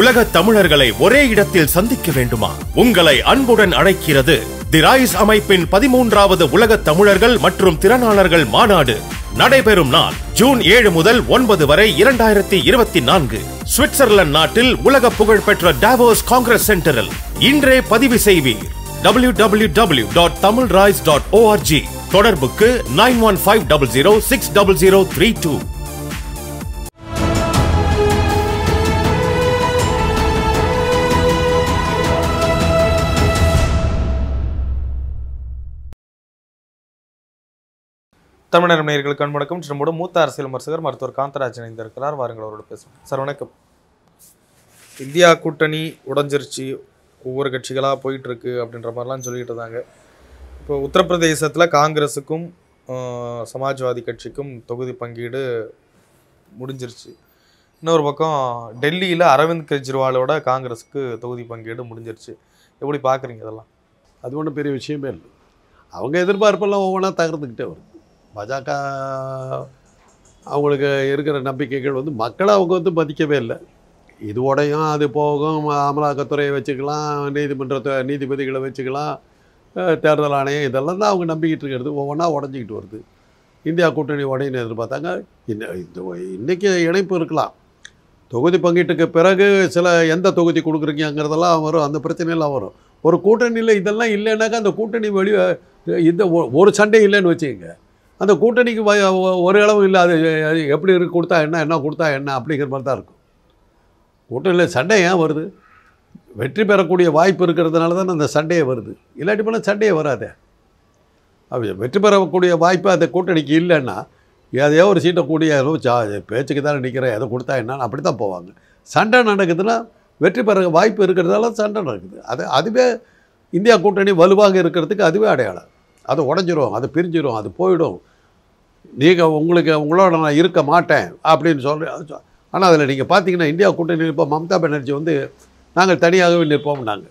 உலக தமிழர்களை ஒரே இடத்தில் சந்திக்க வேண்டுமா உங்களை அன்புடன் அழைக்கிறது தி ராய்ஸ் அமைப்பின் பதிமூன்றாவது உலக தமிழர்கள் மற்றும் திறனாளர்கள் மாநாடு நடைபெறும் நாள் ஜூன் ஏழு முதல் ஒன்பது வரை இரண்டாயிரத்தி இருபத்தி நான்கு சுவிட்சர்லாந்து நாட்டில் உலக புகழ்பெற்ற டாவோஸ் காங்கிரஸ் சென்டரில் இன்றே பதிவு செய்வீர் W W W dot Tamil rise dot ORG தொடர்புக்கு nine one five double zero six double zero three two தமிழர் நேர்களுக்கு அன்பு சிறுமோடு மூத்த அரசியல் விமர்சகர் மருத்துவர் காந்தராஜ் இணைந்திருக்கிறார் வாருங்கள் அவரோட பேசுவோம் சார் வணக்கம் இந்தியா கூட்டணி உடஞ்சிருச்சு ஒவ்வொரு கட்சிகளாக போயிட்டுருக்கு அப்படின்ற மாதிரிலாம் சொல்லிட்டு இருந்தாங்க இப்போ உத்தரப்பிரதேசத்தில் காங்கிரஸுக்கும் சமாஜ்வாதி கட்சிக்கும் தொகுதி பங்கீடு முடிஞ்சிருச்சு இன்னொரு பக்கம் டெல்லியில் அரவிந்த் கெஜ்ரிவாலோட காங்கிரஸுக்கு தொகுதி பங்கீடு முடிஞ்சிருச்சு எப்படி பார்க்குறீங்க இதெல்லாம் அது ஒன்றும் பெரிய விஷயமே இல்லை அவங்க எதிர்பார்ப்பெல்லாம் ஒவ்வொன்றா தகர்ந்துக்கிட்டே வருது பாஜக அவங்களுக்கு இருக்கிற நம்பிக்கைகள் வந்து மக்களை அவங்க வந்து மதிக்கவே இல்லை இதுவோடையும் அது போகும் அமலாக்கத்துறையை வச்சுக்கலாம் நீதிமன்றத்தை நீதிபதிகளை வச்சுக்கலாம் தேர்தல் ஆணையம் இதெல்லாம் தான் அவங்க நம்பிக்கிட்டு இருக்கிறது ஒவ்வொன்றா உடஞ்சிக்கிட்டு வருது இந்தியா கூட்டணி உடையின்னு எதிர்பார்த்தாங்க இந்த இன்றைக்கி இணைப்பு இருக்கலாம் தொகுதி பங்கீட்டுக்கு பிறகு சில எந்த தொகுதி கொடுக்குறீங்கிறதெல்லாம் வரும் அந்த பிரச்சனையெல்லாம் வரும் ஒரு கூட்டணியில் இதெல்லாம் இல்லைன்னாக்கா அந்த கூட்டணி வெளியே இந்த ஒரு சண்டே இல்லைன்னு வச்சுக்கோங்க அந்த கூட்டணிக்கு ஒரு அளவு இல்லை அது எப்படி இருக்கு கொடுத்தா என்ன என்ன கொடுத்தா என்ன அப்படிங்கிற மாதிரி தான் இருக்கும் கூட்டணியில் சண்டை ஏன் வருது வெற்றி பெறக்கூடிய வாய்ப்பு இருக்கிறதுனால தான் அந்த சண்டையே வருது இல்லாட்டி போனால் சண்டையே வராதே அப்படி வெற்றி பெறக்கூடிய வாய்ப்பு அந்த கூட்டணிக்கு இல்லைன்னா எதையோ ஒரு சீட்டை கூடிய ஏதோ சா பேச்சுக்கு தான் நிற்கிறேன் எதை கொடுத்தா என்னன்னு அப்படி தான் போவாங்க சண்டை நடக்குதுன்னா வெற்றி பெற வாய்ப்பு இருக்கிறதால சண்டை நடக்குது அது அதுவே இந்தியா கூட்டணி வலுவாக இருக்கிறதுக்கு அதுவே அடையாளம் அது உடஞ்சிரும் அது பிரிஞ்சிடும் அது போயிடும் நீங்கள் உங்களுக்கு உங்களோட நான் இருக்க மாட்டேன் அப்படின்னு சொல்ல ஆனால் அதில் நீங்கள் பார்த்தீங்கன்னா இந்தியா கூட்டணி நிற்போம் மம்தா பானர்ஜி வந்து நாங்கள் தனியாகவே நாங்கள்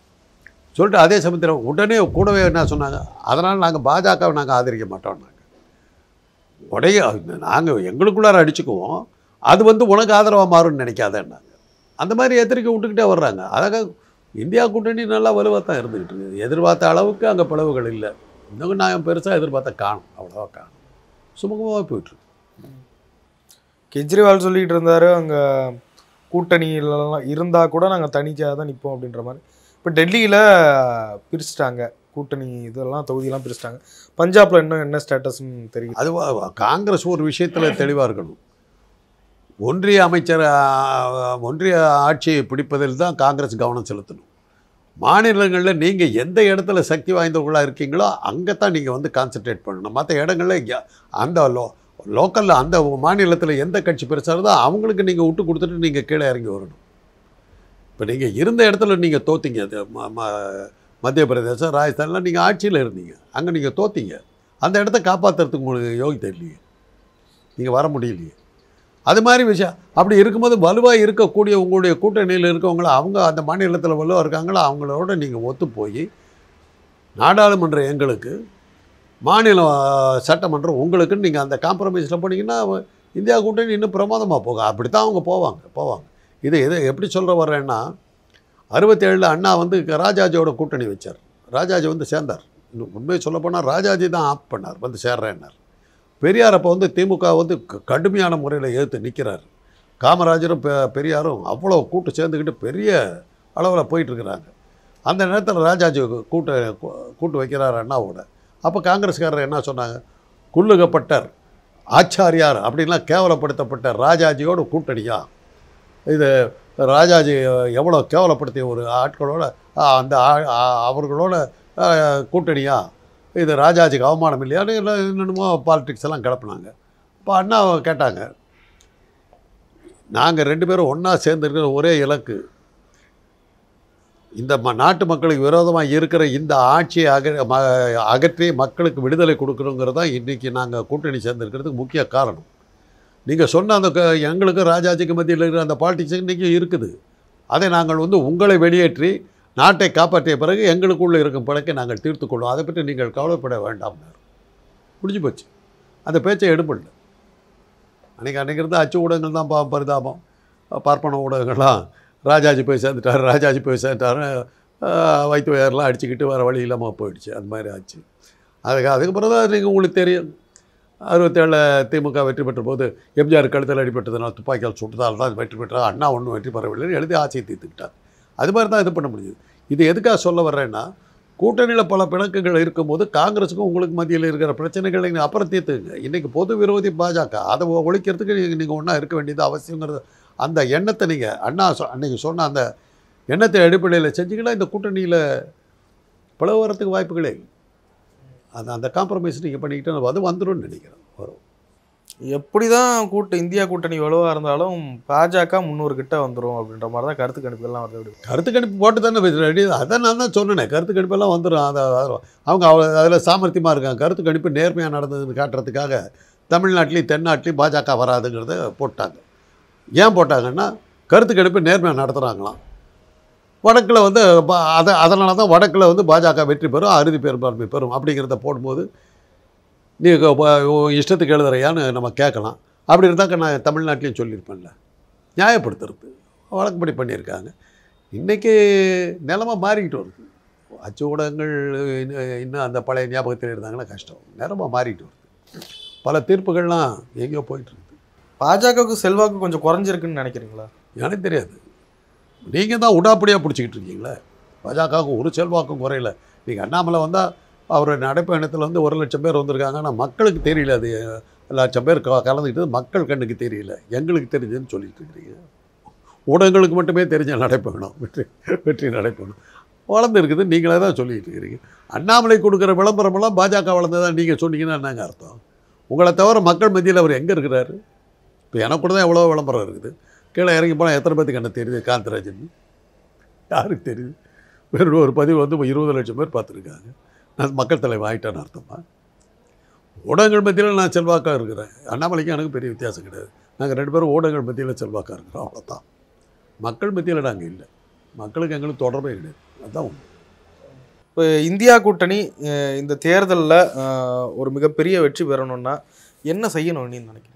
சொல்லிட்டு அதே சமயத்தில் உடனே கூடவே என்ன சொன்னாங்க அதனால் நாங்கள் பாஜகவை நாங்கள் ஆதரிக்க மாட்டோம் நாங்கள் உடைய நாங்கள் எங்களுக்குள்ளார அடிச்சுக்குவோம் அது வந்து உனக்கு ஆதரவாக மாறும்னு நினைக்காதேன்னாங்க அந்த மாதிரி எத்திரிக்கை விட்டுக்கிட்டே வர்றாங்க அதாக இந்தியா கூட்டணி நல்லா வலுவாக தான் இருந்துக்கிட்டு இருக்குது எதிர்பார்த்த அளவுக்கு அங்கே பிளவுகள் இல்லை இன்னும் நான் பெருசாக எதிர்பார்த்த காணும் அவ்வளோவா காணும் சுமூகமாக போயிட்டுருக்கு கெஜ்ரிவால் சொல்லிகிட்டு இருந்தார் அங்கே கூட்டணியிலலாம் இருந்தால் கூட நாங்கள் தனிச்சாக தான் நிற்போம் அப்படின்ற மாதிரி இப்போ டெல்லியில் பிரிச்சிட்டாங்க கூட்டணி இதெல்லாம் தொகுதியெல்லாம் பிரிச்சிட்டாங்க பஞ்சாபில் இன்னும் என்ன ஸ்டேட்டஸ்ன்னு தெரியும் அது காங்கிரஸ் ஒரு விஷயத்தில் தெளிவாக இருக்கணும் ஒன்றிய அமைச்சர் ஒன்றிய ஆட்சியை பிடிப்பதில் தான் காங்கிரஸ் கவனம் செலுத்தணும் மாநிலங்களில் நீங்கள் எந்த இடத்துல சக்தி வாய்ந்தவர்களாக இருக்கீங்களோ அங்கே தான் நீங்கள் வந்து கான்சன்ட்ரேட் பண்ணணும் மற்ற இடங்களில் அந்த லோ லோக்கலில் அந்த மாநிலத்தில் எந்த கட்சி பெருசாக இருந்தோ அவங்களுக்கு நீங்கள் விட்டு கொடுத்துட்டு நீங்கள் கீழே இறங்கி வரணும் இப்போ நீங்கள் இருந்த இடத்துல நீங்கள் தோத்தீங்க அது மத்திய பிரதேசம் ராஜஸ்தான்லாம் நீங்கள் ஆட்சியில் இருந்தீங்க அங்கே நீங்கள் தோத்தீங்க அந்த இடத்த காப்பாற்றுறதுக்கு உங்களுக்கு யோகி இல்லையே நீங்கள் வர முடியலையே அது மாதிரி விஷயம் அப்படி இருக்கும்போது வலுவாக இருக்கக்கூடிய உங்களுடைய கூட்டணியில் இருக்கவங்கள அவங்க அந்த மாநிலத்தில் வலுவாக இருக்காங்களோ அவங்களோட நீங்கள் ஒத்து போய் நாடாளுமன்ற எங்களுக்கு மாநில சட்டமன்றம் உங்களுக்குன்னு நீங்கள் அந்த காம்ப்ரமைஸில் போனீங்கன்னா இந்தியா கூட்டணி இன்னும் பிரமாதமாக போகும் அப்படி தான் அவங்க போவாங்க போவாங்க இது இதை எப்படி சொல்கிற வர்றேன்னா அறுபத்தேழில் அண்ணா வந்து ராஜாஜியோட கூட்டணி வச்சார் ராஜாஜி வந்து சேர்ந்தார் இன்னும் உண்மையை சொல்லப்போனால் ராஜாஜி தான் ஆப் பண்ணார் வந்து சேர்றேன்னார் பெரியார் அப்போ வந்து திமுக வந்து கடுமையான முறையில் எதிர்த்து நிற்கிறார் காமராஜரும் பெரியாரும் அவ்வளோ கூட்டு சேர்ந்துக்கிட்டு பெரிய அளவில் போயிட்டுருக்கிறாங்க அந்த நேரத்தில் ராஜாஜி கூட்டு கூட்டு வைக்கிறார் அண்ணாவோட அப்போ காங்கிரஸ்காரர் என்ன சொன்னாங்க குள்ளுகப்பட்டர் ஆச்சாரியார் அப்படின்லாம் கேவலப்படுத்தப்பட்ட ராஜாஜியோட கூட்டணியா இது ராஜாஜி எவ்வளோ கேவலப்படுத்திய ஒரு ஆட்களோட அந்த அவர்களோட கூட்டணியா இது ராஜாஜிக்கு அவமானம் இல்லையான்னு என்னென்னமோ பாலிடிக்ஸ் எல்லாம் கிளப்பினாங்க இப்போ அண்ணா கேட்டாங்க நாங்கள் ரெண்டு பேரும் ஒன்றா சேர்ந்துருக்கிற ஒரே இலக்கு இந்த ம நாட்டு மக்களுக்கு விரோதமாக இருக்கிற இந்த ஆட்சியை அக ம அகற்றி மக்களுக்கு விடுதலை கொடுக்கணுங்கிறது தான் இன்றைக்கி நாங்கள் கூட்டணி சேர்ந்துருக்கிறதுக்கு முக்கிய காரணம் நீங்கள் சொன்ன அந்த எங்களுக்கும் ராஜாஜிக்கு மத்தியில் இருக்கிற அந்த பாலிடிக்ஸ் இன்றைக்கி இருக்குது அதை நாங்கள் வந்து உங்களை வெளியேற்றி நாட்டை காப்பாற்றிய பிறகு எங்களுக்குள்ளே இருக்கும் பிழைக்கை நாங்கள் தீர்த்து கொள்வோம் அதை பற்றி நீங்கள் கவலைப்பட வேண்டாம் முடிஞ்சு போச்சு அந்த பேச்சை எடுப்பில் அன்றைக்கி அன்றைக்கி இருந்தால் அச்சு ஊடகங்கள் தான் பா பரிதாபம் பார்ப்பன ஊடகங்கள்லாம் ராஜாஜி போய் சேர்ந்துட்டார் ராஜாஜி போய் சேர்ந்துட்டார் வைத்து வயர்லாம் அடிச்சுக்கிட்டு வேறு வழி இல்லாமல் போயிடுச்சு அந்த மாதிரி ஆச்சு அதுக்கு அதுக்கப்புறம் தான் நீங்கள் உங்களுக்கு தெரியும் அறுபத்தேழு திமுக வெற்றி பெற்ற போது எம்ஜிஆர் கழுத்தில் அடிபட்டதுனால் துப்பாக்கியால் சுட்டதால் தான் வெற்றி பெற்றார் அண்ணா ஒன்றும் வெற்றி பெறவில்லைன்னு எழுதி ஆட்சியை தீர்த்துக்கிட்டார் அது மாதிரி தான் இது பண்ண முடியுது இது எதுக்காக சொல்ல வர்றேன்னா கூட்டணியில் பல பிணக்குகள் இருக்கும்போது காங்கிரஸுக்கும் உங்களுக்கு மத்தியில் இருக்கிற பிரச்சனைகளை நீங்கள் அப்புறம் தீர்த்துங்க இன்றைக்கி பொது விரோதி பாஜக அதை ஒழிக்கிறதுக்கு நீங்கள் நீங்கள் ஒன்றா இருக்க வேண்டியது அவசியங்கிறது அந்த எண்ணத்தை நீங்கள் அண்ணா சொ அன்றைக்கி சொன்ன அந்த எண்ணத்தை அடிப்படையில் செஞ்சிங்கன்னா இந்த கூட்டணியில் பிளவு வரத்துக்கு வாய்ப்புகளே அந்த அந்த காம்ப்ரமைஸ் நீங்கள் பண்ணிக்கிட்டு அது வந்துடும் நினைக்கிறேன் வரும் எப்படி தான் கூட்ட இந்தியா கூட்டணி வலுவாக இருந்தாலும் பாஜக முந்நூறு கிட்ட வந்துடும் அப்படின்ற மாதிரி தான் கருத்து கணிப்புகள்லாம் வருது கருத்து கணிப்பு போட்டு தானே ரெடி அதை நான் தான் சொன்னேன் கருத்து கணிப்பெல்லாம் வந்துடும் அதை அவங்க அவ்வளோ அதில் சாமர்த்தியமாக இருக்காங்க கருத்து கணிப்பு நேர்மையாக நடந்ததுன்னு காட்டுறதுக்காக தமிழ்நாட்டிலையும் தென்னாட்டிலையும் பாஜக வராதுங்கிறத போட்டாங்க ஏன் போட்டாங்கன்னா கருத்து கணிப்பு நேர்மையாக நடத்துகிறாங்களாம் வடக்கில் வந்து அதை அதனால தான் வடக்கில் வந்து பாஜக வெற்றி பெறும் அறுதி பெரும்பான்மை பெறும் அப்படிங்கிறத போடும்போது நீ இஷ்டத்துக்கு எழுதுறையான்னு நம்ம கேட்கலாம் அப்படி இருந்தாக்க நான் தமிழ்நாட்டிலையும் சொல்லியிருப்பேன்ல நியாயப்படுத்துறது வழக்குப்படி பண்ணியிருக்காங்க இன்றைக்கி நிலமை மாறிக்கிட்டு வருது அச்சு ஊடகங்கள் இன்னும் அந்த பழைய ஞாபகத்தில் இருந்தாங்கன்னா கஷ்டம் நிலமாக மாறிக்கிட்டு வருது பல தீர்ப்புகள்லாம் எங்கேயோ போயிட்டுருக்கு பாஜகவுக்கு செல்வாக்கு கொஞ்சம் குறைஞ்சிருக்குன்னு நினைக்கிறீங்களா எனக்கு தெரியாது நீங்கள் தான் உடாப்படியாக பிடிச்சிக்கிட்டு இருக்கீங்களே பாஜகவுக்கு ஒரு செல்வாக்கும் குறையில நீங்கள் அண்ணாமலை வந்தால் அவருடைய நடைப்பயணத்தில் வந்து ஒரு லட்சம் பேர் வந்திருக்காங்க ஆனால் மக்களுக்கு தெரியல அது லட்சம் பேர் கலந்துக்கிட்டது மக்கள் கண்ணுக்கு தெரியல எங்களுக்கு தெரிஞ்சதுன்னு சொல்லிட்டு இருக்கிறீங்க ஊடகங்களுக்கு மட்டுமே தெரிஞ்ச நடைப்பயணம் வெற்றி வெற்றி நடைப்பயணம் வளர்ந்துருக்குது நீங்களே தான் சொல்லிகிட்டு இருக்கிறீங்க அண்ணாமலை கொடுக்குற விளம்பரமெல்லாம் பாஜக வளர்ந்ததான் நீங்கள் சொன்னீங்கன்னா என்னங்க அர்த்தம் உங்களை தவிர மக்கள் மத்தியில் அவர் எங்கே இருக்கிறாரு இப்போ எனக்கு கூட தான் எவ்வளோ விளம்பரம் இருக்குது கீழே இறங்கி போனால் எத்தனை பேத்துக்கு என்ன தெரியுது காந்தராஜன் யாருக்கு தெரியுது வெறும் ஒரு பதிவு வந்து இருபது லட்சம் பேர் பார்த்துருக்காங்க நான் மக்கள் தலைவர் ஆகிட்டேன்னு அர்த்தமா ஊடகங்கள் மத்தியில் நான் செல்வாக்காக இருக்கிறேன் அண்ணாமலைக்கும் எனக்கு பெரிய வித்தியாசம் கிடையாது நாங்கள் ரெண்டு பேரும் ஊடகங்கள் மத்தியில் செல்வாக்காக இருக்கிறோம் அவ்வளோதான் மக்கள் மத்தியில் நாங்கள் இல்லை மக்களுக்கு எங்களுக்கு தொடர்பே கிடையாது அதுதான் இப்போ இந்தியா கூட்டணி இந்த தேர்தலில் ஒரு மிகப்பெரிய வெற்றி பெறணும்னா என்ன செய்யணும் நீ நினைக்கிறேன்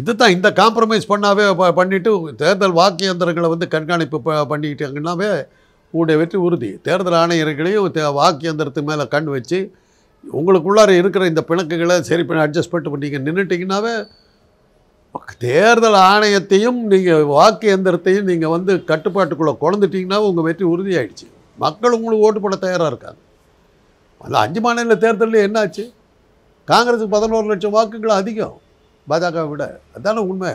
இதுதான் இந்த காம்ப்ரமைஸ் பண்ணாவே பண்ணிவிட்டு தேர்தல் வாக்கு இயந்திரங்களை வந்து கண்காணிப்பு ப பண்ணிக்கிட்டாங்கன்னாவே கூட வெற்றி உறுதி தேர்தல் ஆணையர்களையும் வாக்கு எந்திரத்து மேலே கண் வச்சு உங்களுக்குள்ளார இருக்கிற இந்த பிணக்குகளை சரி பண்ணி அட்ஜஸ்ட் பண்ணிட்டு நீங்கள் நின்றுட்டிங்கனாவே தேர்தல் ஆணையத்தையும் நீங்கள் வாக்கு எந்திரத்தையும் நீங்கள் வந்து கட்டுப்பாட்டுக்குள்ளே குழந்துட்டிங்கன்னா உங்கள் வெற்றி உறுதியாகிடுச்சு மக்கள் உங்களுக்கு ஓட்டு போட தயாராக இருக்காங்க அந்த அஞ்சு மாநில தேர்தலில் என்னாச்சு காங்கிரஸுக்கு பதினோரு லட்சம் வாக்குகள் அதிகம் பாஜகவை விட அதான உண்மை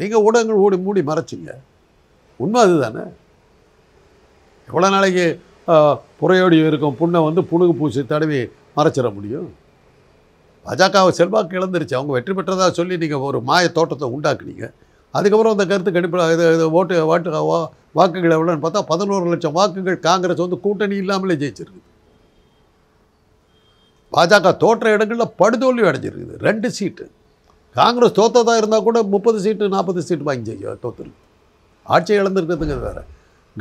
நீங்கள் ஊடகங்கள் ஓடி மூடி மறைச்சிங்க உண்மை அதுதானே எவ்வளோ நாளைக்கு புறையோடி இருக்கும் புண்ணை வந்து புழுகு பூசி தடவி மறைச்சிட முடியும் பாஜகவை செல்வாக்கு இழந்துருச்சு அவங்க வெற்றி பெற்றதாக சொல்லி நீங்கள் ஒரு மாய தோட்டத்தை உண்டாக்குனீங்க அதுக்கப்புறம் அந்த கருத்து கணிப்பில் இது இது ஓட்டு வாட்டு வாக்குகள் எவ்வளோன்னு பார்த்தா பதினோரு லட்சம் வாக்குகள் காங்கிரஸ் வந்து கூட்டணி இல்லாமலே ஜெயிச்சிருக்கு பாஜக தோற்ற இடங்களில் படுதோல்வி அடைஞ்சிருக்குது ரெண்டு சீட்டு காங்கிரஸ் தோற்றதாக இருந்தால் கூட முப்பது சீட்டு நாற்பது சீட்டு வாங்கி ஜெயிக்க தோற்றுருக்கு ஆட்சியை இழந்திருக்கிறதுங்கிறது வேறு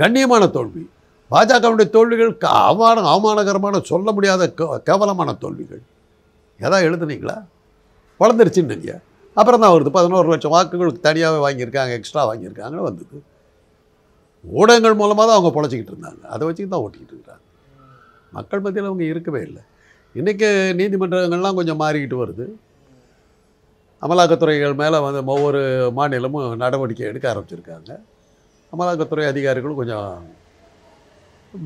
கண்ணியமான தோல்வி பாஜகவுடைய தோல்விகள் அவமான அவமானகரமான சொல்ல முடியாத கேவலமான தோல்விகள் எதா எழுதுனீங்களா வளர்ந்துருச்சுன்னு இல்லையா அப்புறம் தான் வருது பதினோரு லட்சம் வாக்குகளுக்கு தனியாகவே வாங்கியிருக்காங்க எக்ஸ்ட்ரா வாங்கியிருக்காங்க வந்தது ஊடகங்கள் மூலமாக தான் அவங்க பொழைச்சிக்கிட்டு இருந்தாங்க அதை வச்சு தான் ஓட்டிக்கிட்டு இருக்கிறாங்க மக்கள் மத்தியில் அவங்க இருக்கவே இல்லை இன்றைக்கி நீதிமன்றங்கள்லாம் கொஞ்சம் மாறிக்கிட்டு வருது அமலாக்கத்துறைகள் மேலே வந்து ஒவ்வொரு மாநிலமும் நடவடிக்கை எடுக்க ஆரம்பிச்சிருக்காங்க அமலாக்கத்துறை அதிகாரிகளும் கொஞ்சம்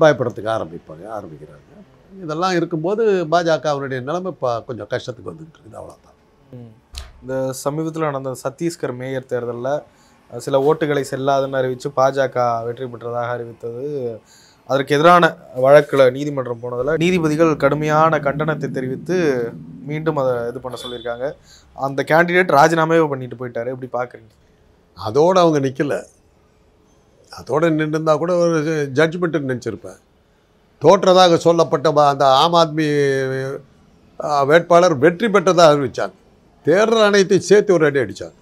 பயப்படுறதுக்கு ஆரம்பிப்பாங்க ஆரம்பிக்கிறாங்க இதெல்லாம் இருக்கும்போது பாஜகவினுடைய நிலைமை இப்போ கொஞ்சம் கஷ்டத்துக்கு வந்துட்டு இருக்குது அவ்வளோதான் இந்த சமீபத்தில் நடந்த சத்தீஸ்கர் மேயர் தேர்தலில் சில ஓட்டுகளை செல்லாதுன்னு அறிவித்து பாஜக வெற்றி பெற்றதாக அறிவித்தது அதற்கு எதிரான வழக்கில் நீதிமன்றம் போனதில் நீதிபதிகள் கடுமையான கண்டனத்தை தெரிவித்து மீண்டும் அதை இது பண்ண சொல்லியிருக்காங்க அந்த கேண்டிடேட் ராஜினாமாவே பண்ணிட்டு போயிட்டாரு எப்படி பார்க்குறீங்க அதோடு அவங்க நிற்கலை அதோடு இருந்தால் கூட ஒரு ஜட்ஜ்மெண்ட்டுன்னு நினச்சிருப்பேன் தோற்றதாக சொல்லப்பட்ட அந்த ஆம் ஆத்மி வேட்பாளர் வெற்றி பெற்றதாக அறிவித்தாங்க தேர்தல் ஆணையத்தையும் சேர்த்து ஒரு அடி அடித்தாங்க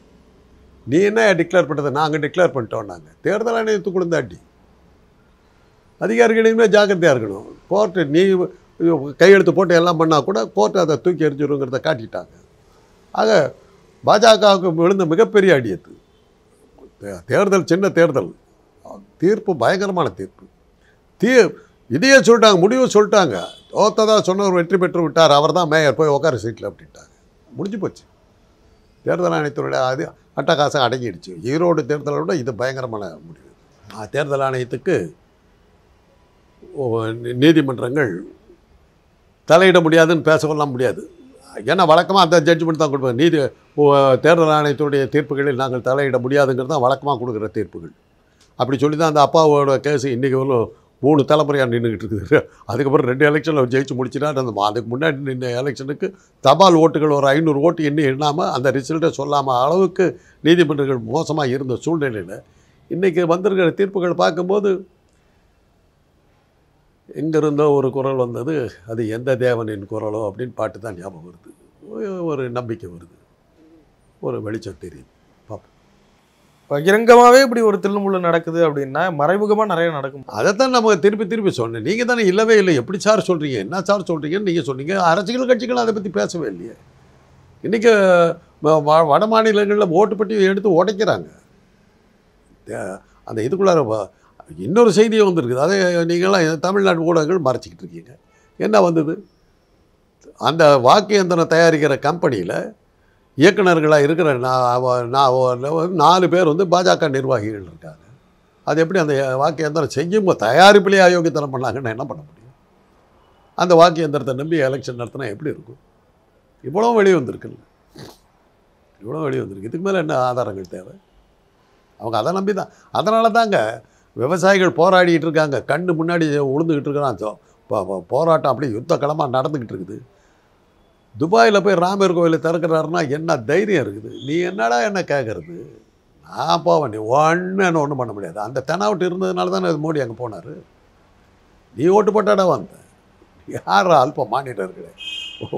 நீ என்ன டிக்ளேர் பண்ணுறது நாங்கள் டிக்ளேர் பண்ணிட்டோம் நாங்கள் தேர்தல் ஆணையத்துக்கு கொடுத்த அடி அதிகாரிகளையுமே ஜாக்கிரதையாக இருக்கணும் கோர்ட்டு நீ கையெழுத்து போட்டு எல்லாம் பண்ணால் கூட கோர்ட்டு அதை தூக்கி எறிஞ்சிருங்கிறத காட்டிட்டாங்க ஆக பாஜகவுக்கு விழுந்த மிகப்பெரிய அடி அது தேர்தல் சின்ன தேர்தல் தீர்ப்பு பயங்கரமான தீர்ப்பு தீ இதையே சொல்லிட்டாங்க முடிவு சொல்லிட்டாங்க தோத்ததாக சொன்னவர் வெற்றி பெற்று விட்டார் அவர் தான் மேயர் போய் உட்கார சீட்டில் அப்படின்ட்டாங்க முடிஞ்சு போச்சு தேர்தல் ஆணையத்துடைய அது அட்டகாசம் அடங்கிடுச்சு ஈரோடு தேர்தலை விட இது பயங்கரமான முடிவு தேர்தல் ஆணையத்துக்கு நீதிமன்றங்கள் தலையிட முடியாதுன்னு பேச கொள்ள முடியாது ஏன்னா வழக்கமாக அந்த ஜட்ஜ்மெண்ட் தான் கொடுப்பாங்க நீதி தேர்தல் ஆணையத்துடைய தீர்ப்புகளில் நாங்கள் தலையிட முடியாதுங்கிறது தான் வழக்கமாக கொடுக்குற தீர்ப்புகள் அப்படி சொல்லி தான் அந்த அப்பாவோட கேஸ் இன்றைக்கி வரலும் மூணு தலைமுறையாக நின்றுக்கிட்டு இருக்குது அதுக்கப்புறம் ரெண்டு எலெக்ஷனில் அவர் ஜெயிச்சு அந்த அதுக்கு முன்னாடி நின்று எலெக்ஷனுக்கு தபால் ஓட்டுகள் ஒரு ஐநூறு ஓட்டு எண்ணி எண்ணாமல் அந்த ரிசல்ட்டை சொல்லாமல் அளவுக்கு நீதிமன்றங்கள் மோசமாக இருந்த சூழ்நிலையில் இன்றைக்கி வந்திருக்கிற தீர்ப்புகள் பார்க்கும்போது எங்கிருந்தோ ஒரு குரல் வந்தது அது எந்த தேவனின் குரலோ அப்படின்னு பாட்டு தான் ஞாபகம் வருது ஒரு நம்பிக்கை வருது ஒரு வெளிச்சம் தெரியுது பகிரங்கமாகவே இப்படி ஒரு தில்லுமுள்ளு நடக்குது அப்படின்னா மறைமுகமாக நிறைய நடக்கும் அதைத்தான் நம்ம திருப்பி திருப்பி சொன்னேன் நீங்கள் தானே இல்லவே இல்லை எப்படி சார் சொல்கிறீங்க என்ன சார் சொல்கிறீங்கன்னு நீங்கள் சொன்னீங்க அரசியல் கட்சிகள் அதை பற்றி பேசவே இல்லையே இன்றைக்கி வட மாநிலங்களில் ஓட்டு பட்டி எடுத்து உடைக்கிறாங்க அந்த இதுக்குள்ளார இன்னொரு செய்தியும் வந்திருக்குது அதை நீங்களாம் தமிழ்நாடு ஊடகங்கள் மறைச்சிக்கிட்டு இருக்கீங்க என்ன வந்தது அந்த வாக்கு எந்திரம் தயாரிக்கிற கம்பெனியில் இயக்குநர்களாக இருக்கிற நான் நான் நாலு பேர் வந்து பாஜக நிர்வாகிகள் இருக்காங்க அது எப்படி அந்த வாக்கு எந்திரம் செய்யும் தயாரிப்பிலே அயோக்கியத்தனம் பண்ணாங்கன்னா என்ன பண்ண முடியும் அந்த வாக்கு எந்திரத்தை நம்பி எலெக்ஷன் நடத்தினா எப்படி இருக்கும் இவ்வளோ வெளியே வந்திருக்குல்ல இவ்வளோ வெளியே வந்திருக்கு இதுக்கு மேலே என்ன ஆதாரங்கள் தேவை அவங்க அதை நம்பி தான் அதனால தாங்க விவசாயிகள் போராடிக்கிட்டு இருக்காங்க கண்ணு முன்னாடி உளுந்துக்கிட்டு இருக்கிறான் போராட்டம் அப்படியே யுத்த களமாக நடந்துக்கிட்டு இருக்குது துபாயில் போய் ராமர் கோயிலை திறக்கிறாருன்னா என்ன தைரியம் இருக்குது நீ என்னடா என்ன கேட்குறது நான் போவேன் நீ ஒன்று என்ன ஒன்றும் பண்ண முடியாது அந்த தெனாவட்டு இருந்ததுனால தானே அது மோடி அங்கே போனார் நீ ஓட்டு போட்டாடா வந்த யார் அல்பம் மானிட்டர் கிடையாது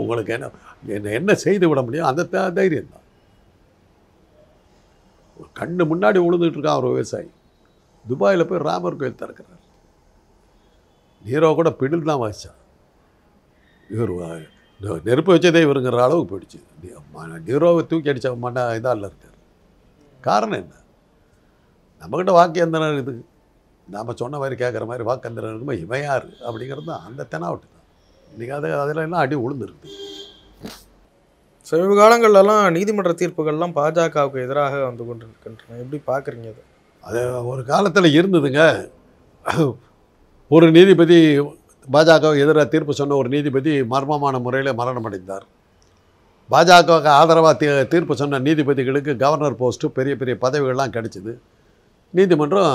உங்களுக்கு என்ன என்ன என்ன செய்து விட முடியும் அந்த த தைரியம் தான் கண்ணு முன்னாடி விழுந்துட்டு அவர் ஒரு விவசாயி துபாயில் போய் ராமர் கோயில் திறக்கிறார் நீரோ கூட பிடில் தான் வாசித்தான் இவர் நெருப்பு வச்சதே இவருங்கிற அளவுக்கு போயிடுச்சு நீரோவை தூக்கி அடித்த இதாக இதால் இருக்கார் காரணம் என்ன நம்மக்கிட்ட வாக்கியந்திரம் இது நாம் சொன்ன மாதிரி கேட்குற மாதிரி வாக்கு இருக்கும்போது இவன் இமையார் அப்படிங்கிறது தான் அந்த தெனாவட்டு தான் இன்றைக்கி அது அதில் எல்லாம் அடி உளுந்துருக்கு சமீப காலங்கள்லாம் நீதிமன்ற தீர்ப்புகள்லாம் பாஜகவுக்கு எதிராக வந்து கொண்டு இருக்கின்றன எப்படி பார்க்குறீங்க அது அது ஒரு காலத்தில் இருந்ததுங்க ஒரு நீதிபதி பாஜக எதிராக தீர்ப்பு சொன்ன ஒரு நீதிபதி மர்மமான முறையில் மரணம் அடைந்தார் பாஜகவுக்கு ஆதரவாக தீர்ப்பு சொன்ன நீதிபதிகளுக்கு கவர்னர் போஸ்ட்டு பெரிய பெரிய பதவிகள்லாம் கிடச்சிது நீதிமன்றம்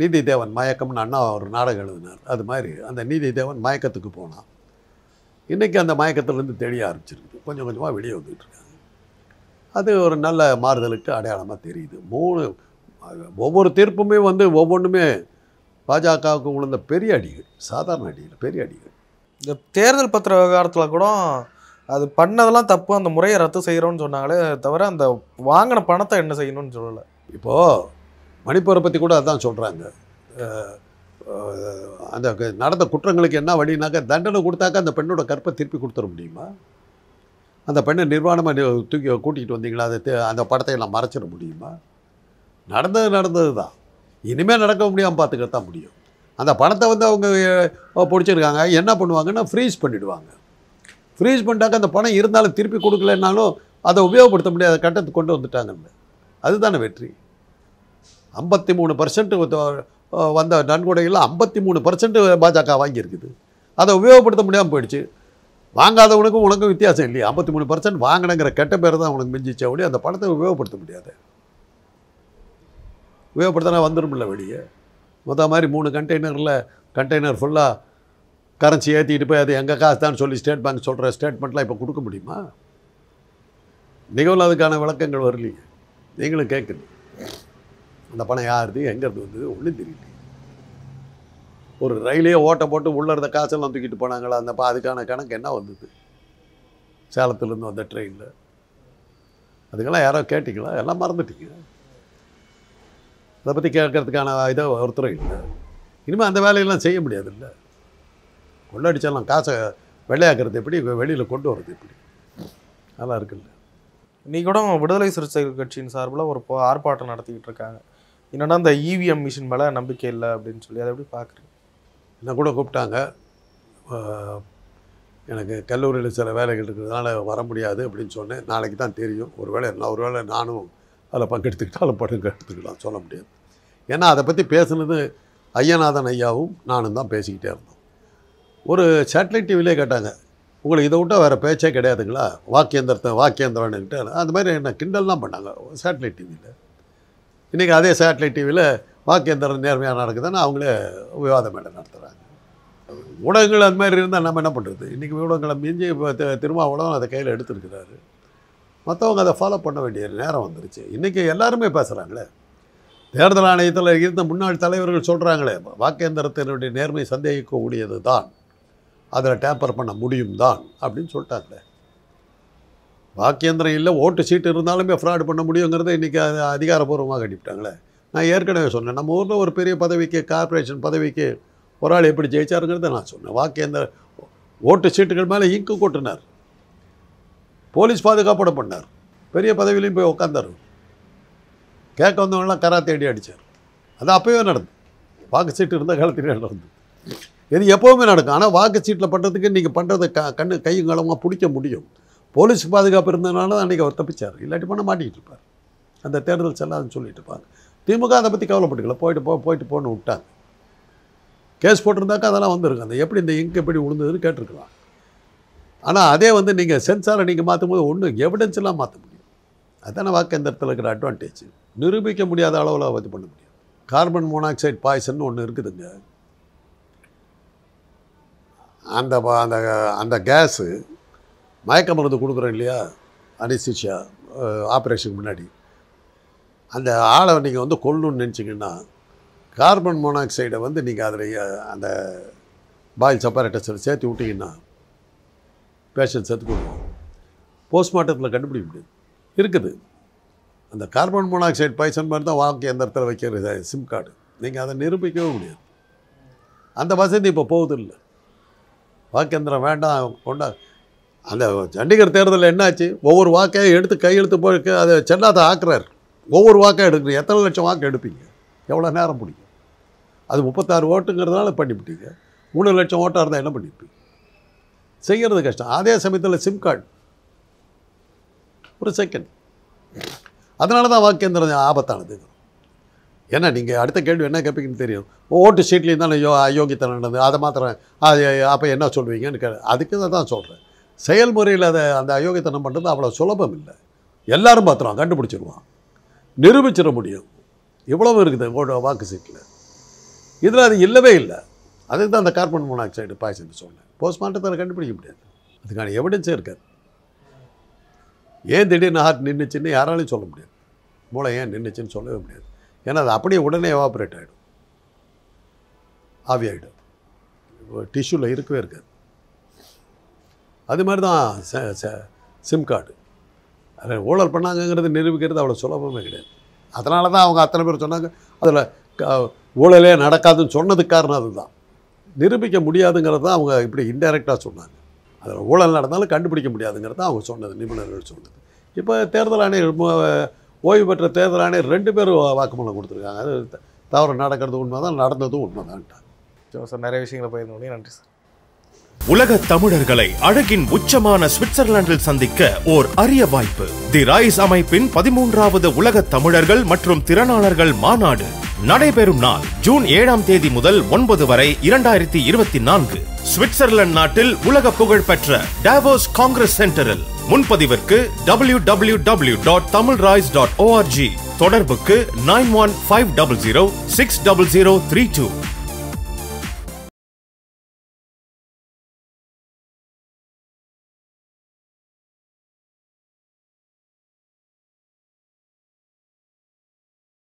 நீதி தேவன் மயக்கம்னு அண்ணா ஒரு நாடகம் எழுதினார் அது மாதிரி அந்த நீதி தேவன் மயக்கத்துக்கு போனான் இன்றைக்கி அந்த மயக்கத்துலேருந்து தெளிய ஆரம்பிச்சிருக்கு கொஞ்சம் கொஞ்சமாக வெளியே வந்துட்டுருக்காங்க அது ஒரு நல்ல மாறுதலுக்கு அடையாளமாக தெரியுது மூணு ஒவ்வொரு தீர்ப்புமே வந்து ஒவ்வொன்றுமே பாஜகவுக்கு விழுந்த பெரிய அடிகள் சாதாரண அடிகள் பெரிய அடிகள் இந்த தேர்தல் பத்திர விவகாரத்தில் கூட அது பண்ணதெல்லாம் தப்பு அந்த முறையை ரத்து செய்கிறோன்னு சொன்னாங்களே தவிர அந்த வாங்கின பணத்தை என்ன செய்யணும்னு சொல்லலை இப்போது மணிப்பூரை பற்றி கூட அதான் சொல்கிறாங்க அந்த நடந்த குற்றங்களுக்கு என்ன வழினாக்கா தண்டனை கொடுத்தாக்கா அந்த பெண்ணோட கற்பை திருப்பி கொடுத்துட முடியுமா அந்த பெண்ணை நிர்வாணமாக தூக்கி கூட்டிகிட்டு வந்தீங்களா அதை அந்த படத்தை எல்லாம் மறைச்சிட முடியுமா நடந்தது நடந்தது தான் இனிமேல் நடக்க முடியாமல் பார்த்துக்கிட்டு தான் முடியும் அந்த பணத்தை வந்து அவங்க பிடிச்சிருக்காங்க என்ன பண்ணுவாங்கன்னா ஃப்ரீஸ் பண்ணிவிடுவாங்க ஃப்ரீஸ் பண்ணிட்டாக்க அந்த பணம் இருந்தாலும் திருப்பி கொடுக்கலன்னாலும் அதை உபயோகப்படுத்த முடியாத கட்டத்துக்கு கொண்டு வந்துட்டாங்கல்ல அதுதானே வெற்றி ஐம்பத்தி மூணு பர்சன்ட்டு வந்த நன்கொடைகளில் ஐம்பத்தி மூணு பர்சன்ட்டு பாஜக வாங்கியிருக்குது அதை உபயோகப்படுத்த முடியாமல் போயிடுச்சு வாங்காதவனுக்கும் உனக்கும் வித்தியாசம் இல்லையா ஐம்பத்தி மூணு பர்சன்ட் வாங்கினங்கிற கெட்ட பேர் தான் உனக்கு மிஞ்சிச்சா ஒழி அந்த பணத்தை உபயோகப்படுத்த முடியாது உபயோகப்படுத்தினா வந்துடும்ல வெளியே மொத்த மாதிரி மூணு கண்டெய்னரில் கண்டெய்னர் ஃபுல்லாக கரன்சி ஏற்றிட்டு போய் அது எங்கள் காசு தான் சொல்லி ஸ்டேட் பேங்க் சொல்கிற ஸ்டேட்மெண்ட்லாம் இப்போ கொடுக்க முடியுமா நிகழ்வில் அதுக்கான விளக்கங்கள் வரலையே நீங்களும் கேட்குது அந்த பணம் யாருது எங்கேருந்து வந்தது ஒன்றும் தெரியல ஒரு ரயிலே ஓட்டை போட்டு உள்ளே இருந்த காசெல்லாம் தூக்கிட்டு போனாங்களா அந்த அதுக்கான கணக்கு என்ன வந்தது சேலத்துலேருந்து வந்த ட்ரெயினில் அதுக்கெல்லாம் யாரோ கேட்டிங்களா எல்லாம் மறந்துட்டீங்க அதை பற்றி கேட்கறதுக்கான இதை ஒருத்தரும் இல்லை இனிமேல் அந்த வேலையெல்லாம் செய்ய முடியாது இல்லை கொள்ளடிச்சாலும் காசை வெள்ளையாக்குறது எப்படி வெளியில் கொண்டு வர்றது எப்படி நல்லா இருக்குல்ல நீ கூட விடுதலை சிறுத்தைகள் கட்சியின் சார்பில் ஒரு ஆர்ப்பாட்டம் நடத்திக்கிட்டு இருக்காங்க என்னென்னா இந்த இவிஎம் மிஷின் மேலே நம்பிக்கை இல்லை அப்படின்னு சொல்லி அதை எப்படி பார்க்குறேன் என்னை கூட கூப்பிட்டாங்க எனக்கு கல்லூரியில் சில வேலைகள் இருக்கிறதுனால வர முடியாது அப்படின்னு சொன்னேன் நாளைக்கு தான் தெரியும் ஒரு வேளை நான் ஒரு வேளை நானும் அதில் பங்கெடுத்துக்கிட்டாலும் படம் எடுத்துக்கலாம் சொல்ல முடியாது ஏன்னா அதை பற்றி பேசுனது ஐயநாதன் ஐயாவும் நானும் தான் பேசிக்கிட்டே இருந்தோம் ஒரு சேட்டலைட் டிவிலே கேட்டாங்க உங்களுக்கு இதை விட்டால் வேறு பேச்சே கிடையாதுங்களா வாக்கியந்திரத்தை வாக்கேந்திரன்னுக்கிட்ட அந்த மாதிரி என்ன கிண்டல்லாம் பண்ணாங்க சேட்டலைட் டிவியில் இன்றைக்கி அதே சேட்டலைட் டிவியில் வாக்கியந்திரம் நேர்மையாக நடக்குதுன்னு அவங்களே விவாதம் மேடம் நடத்துகிறாங்க ஊடகங்கள் அந்த மாதிரி இருந்தால் நம்ம என்ன பண்ணுறது இன்றைக்கி ஊடகங்களை மிஞ்சி இப்போ திருமாவளவன் அதை கையில் எடுத்துருக்கிறாரு மற்றவங்க அதை ஃபாலோ பண்ண வேண்டிய நேரம் வந்துருச்சு இன்றைக்கி எல்லாருமே பேசுகிறாங்களே தேர்தல் ஆணையத்தில் இருந்த முன்னாள் தலைவர்கள் சொல்கிறாங்களே வாக்கேந்திரத்தினுடைய நேர்மை சந்தேகிக்கக்கூடியது தான் அதில் டேப்பர் பண்ண முடியும் தான் அப்படின்னு சொல்லிட்டாங்களே வாக்கேந்திரம் இல்லை ஓட்டு சீட்டு இருந்தாலுமே ஃப்ராடு பண்ண முடியுங்கிறத இன்றைக்கி அது அதிகாரபூர்வமாக கட்டிவிட்டாங்களே நான் ஏற்கனவே சொன்னேன் நம்ம ஊரில் ஒரு பெரிய பதவிக்கு கார்ப்பரேஷன் பதவிக்கு ஒரு ஆள் எப்படி ஜெயிச்சாருங்கிறத நான் சொன்னேன் வாக்கேந்திர ஓட்டு சீட்டுகள் மேலே இங்கு கொட்டினார் போலீஸ் பாதுகாப்போட பண்ணார் பெரிய பதவியிலையும் போய் உட்காந்தார் கேட்க வந்தவங்களாம் கரா தேடி அடித்தார் அது அப்போயே நடந்தது வாக்கு சீட்டு இருந்த காலத்திலே நடந்தது இது எப்போவுமே நடக்கும் ஆனால் வாக்கு சீட்டில் பண்ணுறதுக்கு நீங்கள் பண்ணுறதை க கண்ணு கையும் காலமாக பிடிக்க முடியும் போலீஸ் பாதுகாப்பு இருந்ததுனால தான் அன்றைக்கி அவர் தப்பிச்சார் இல்லாட்டி பண்ண மாட்டிக்கிட்டு இருப்பார் அந்த தேர்தல் செல்லாதுன்னு சொல்லிட்டு இருப்பாங்க திமுக அதை பற்றி கவலைப்பட்டுக்கல போயிட்டு போ போயிட்டு போன்னு விட்டாங்க கேஸ் போட்டிருந்தாக்கா அதெல்லாம் வந்திருக்கு அந்த எப்படி இந்த இங்கே எப்படி விழுந்ததுன்னு கேட்டிருக்கலாம் ஆனால் அதே வந்து நீங்கள் சென்சாரை நீங்கள் மாற்றும் போது ஒன்றும் எவிடன்ஸ்லாம் மாற்ற முடியும் அதான வாக்கந்திரத்தில் இருக்கிற அட்வான்டேஜ் நிரூபிக்க முடியாத அளவில் இது பண்ண முடியும் கார்பன் மோனாக்சைடு பாய்சன் ஒன்று இருக்குதுங்க அந்த அந்த அந்த கேஸு மயக்க மருந்து கொடுக்குறோம் இல்லையா அனிசிஷியா ஆப்ரேஷனுக்கு முன்னாடி அந்த ஆளை நீங்கள் வந்து கொல்லணும்னு நினச்சிங்கன்னா கார்பன் மோனாக்சைடை வந்து நீங்கள் அதில் அந்த பாயில் செப்பரேட்டர்ஸில் சேர்த்து விட்டிங்கன்னா பேஷண்ட் செத்து கொடுக்கும் போஸ்ட்மார்ட்டத்தில் கண்டுபிடிக்க முடியாது இருக்குது அந்த கார்பன் மோனாக்சைடு பாய்சன் மாதிரி தான் வாழ்க்கை எந்த இடத்துல வைக்கிறது சிம் கார்டு நீங்கள் அதை நிரூபிக்கவே முடியாது அந்த வசதி இப்போ வாக்கு எந்திரம் வேண்டாம் கொண்டா அந்த சண்டிகர் தேர்தலில் என்னாச்சு ஒவ்வொரு வாக்கையும் எடுத்து கையெழுத்து போய் அதை செல்லாத ஆக்குறார் ஒவ்வொரு வாக்காக எடுக்கிறீங்க எத்தனை லட்சம் வாக்கு எடுப்பீங்க எவ்வளோ நேரம் பிடிக்கும் அது முப்பத்தாறு ஓட்டுங்கிறதுனால பண்ணிவிட்டீங்க மூணு லட்சம் ஓட்டாக இருந்தால் என்ன பண்ணியிருப்பீங்க செய்கிறது கஷ்டம் அதே சமயத்தில் சிம் கார்டு ஒரு செகண்ட் அதனால தான் வாக்கேந்திரம் ஆபத்தானது ஏன்னா நீங்கள் அடுத்த கேள்வி என்ன கேட்பீங்கன்னு தெரியும் ஓட்டு சீட்லேயும் தானே யோ அயோக்கியத்தை நடந்தது அதை மாத்திரம் அது அப்போ என்ன சொல்வீங்கன்னு கே அதுக்கு தான் சொல்கிறேன் செயல்முறையில் அதை அந்த அயோக்கியத்தனம் பண்ணுறது அவ்வளோ சுலபம் இல்லை எல்லோரும் பார்த்துருவான் கண்டுபிடிச்சிருவான் நிரூபிச்சிட முடியும் இவ்வளவு இருக்குது வாக்கு சீட்டில் இதில் அது இல்லவே இல்லை அதுக்கு தான் அந்த கார்பன் மோனாக்சைடு பாய்ச்சல் சொன்னேன் போஸ்ட்மார்ட்டத்தில் கண்டுபிடிக்க முடியாது அதுக்கான எவிடன்ஸே இருக்காது ஏன் திடீர்னு ஹார்ட் நின்றுச்சின்னு யாராலையும் சொல்ல முடியாது மூளை ஏன் நின்றுச்சின்னு சொல்லவே முடியாது ஏன்னா அது அப்படியே உடனே எவாபரேட் ஆகிடும் ஆவியாகிடும் டிஷ்யூவில் இருக்கவே இருக்காது அது மாதிரி தான் சிம் கார்டு அதில் ஊழல் பண்ணாங்கங்கிறது நிரூபிக்கிறது அவ்வளோ சுலபமே கிடையாது அதனால தான் அவங்க அத்தனை பேர் சொன்னாங்க அதில் ஊழலே நடக்காதுன்னு சொன்னதுக்கு காரணம் அதுதான் நிரூபிக்க முடியாதுங்கிறது தான் அவங்க இப்படி இன்டைரக்டாக சொன்னாங்க அதில் ஊழல் நடந்தாலும் கண்டுபிடிக்க முடியாதுங்கிறது அவங்க சொன்னது நிபுணர்கள் சொன்னது இப்போ தேர்தல் ஆணையர் ஓய்வு பெற்ற தேர்தல் ஆணையர் ரெண்டு பேரும் வாக்குமூலம் கொடுத்துருக்காங்க அது தவறு நடக்கிறது உண்மை தான் நடந்ததும் உண்மை தான் சார் நிறைய விஷயங்களை உடனே நன்றி சார் உலக தமிழர்களை அழகின் உச்சமான சுவிட்சர்லாந்தில் சந்திக்க ஓர் அரிய வாய்ப்பு தி ராய்ஸ் அமைப்பின் பதிமூன்றாவது உலக தமிழர்கள் மற்றும் திறனாளர்கள் மாநாடு நடைபெறும் நாள் ஜூன் ஏழாம் தேதி முதல் ஒன்பது வரை இரண்டாயிரத்தி இருபத்தி நான்கு சுவிட்சர்லாந்து நாட்டில் உலக புகழ்பெற்ற டாவோஸ் காங்கிரஸ் சென்டரில் முன்பதிவிற்கு W W W dot Tamil rise dot ORG தொடர்புக்கு nine one five double zero six double zero three two